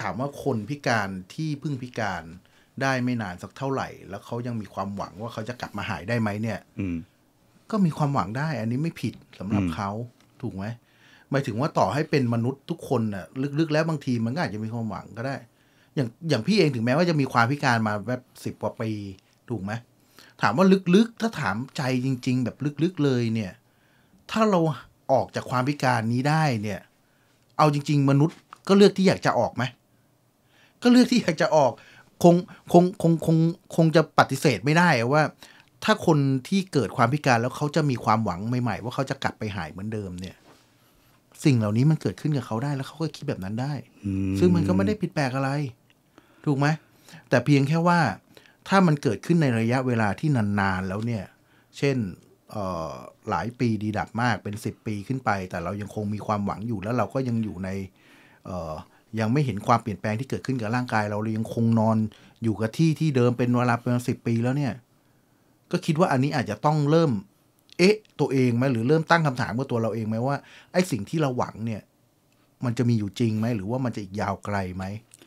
ถามว่าคนพิการที่พึ่งพิการได้ไม่นานสักเท่าไหร่ แล้วเขายังมีความหวังว่าเขาจะกลับมาหายได้ไหมเนี่ย อืก็มีความหวังได้ อันนี้ไม่ผิดสำหรับเขาถูกไหมหมายถึงว่าต่อให้เป็นมนุษย์ทุกคนน่ะลึกๆ แล้วบางทีมันก็อาจจะมีความหวังก็ได้ อย่างอย่างพี่เองถึงแม้ว่าจะมีความพิการมาแบบสิบกว่าปีถูกไหมถามว่าลึกๆถ้าถามใจจริงๆ แบบลึกๆเลยเนี่ย ถ้าเราออกจากความพิการนี้ได้เนี่ย เอาจริง ๆมนุษย์ ก็เลือกที่อยากจะออกไหมก็เลือกที่อยากจะออกคงคงคงคงคงจะปฏิเสธไม่ได้ว่า ถ้าคนที่เกิดความพิการแล้วเขาจะมีความหวังใหม่ๆว่าเขาจะกลับไปหายเหมือนเดิมเนี่ย สิ่งเหล่านี้มันเกิดขึ้นกับเขาได้แล้วเขาก็คิดแบบนั้นได้ซึ่งมันก็ไม่ได้ผิดแปลกอะไรถูกไหมแต่เพียงแค่ว่าถ้ามันเกิดขึ้นในระยะเวลาที่นานๆแล้วเนี่ย เช่นหลายปีดีดับมากเป็นสิบปีขึ้นไป แต่เรายังคงมีความหวังอยู่แล้วเราก็ยังอยู่ในยังไม่เห็นความเปลี่ยนแปลงที่เกิดขึ้นกับร่างกายเราเลยยังคงนอน อยู่กับที่ที่เดิมเป็นเวลาเป็นสิบปีแล้วเนี่ยก็คิดว่าอันนี้อาจจะต้องเริ่ม เอ๊ะ ตัวเองไหมหรือเริ่มตั้งคำถามกับตัวเราเองไหมว่าไอ้สิ่งที่เราหวังเนี่ย มันจะมีอยู่จริงไหมหรือว่ามันจะอีกยาวไกลไหม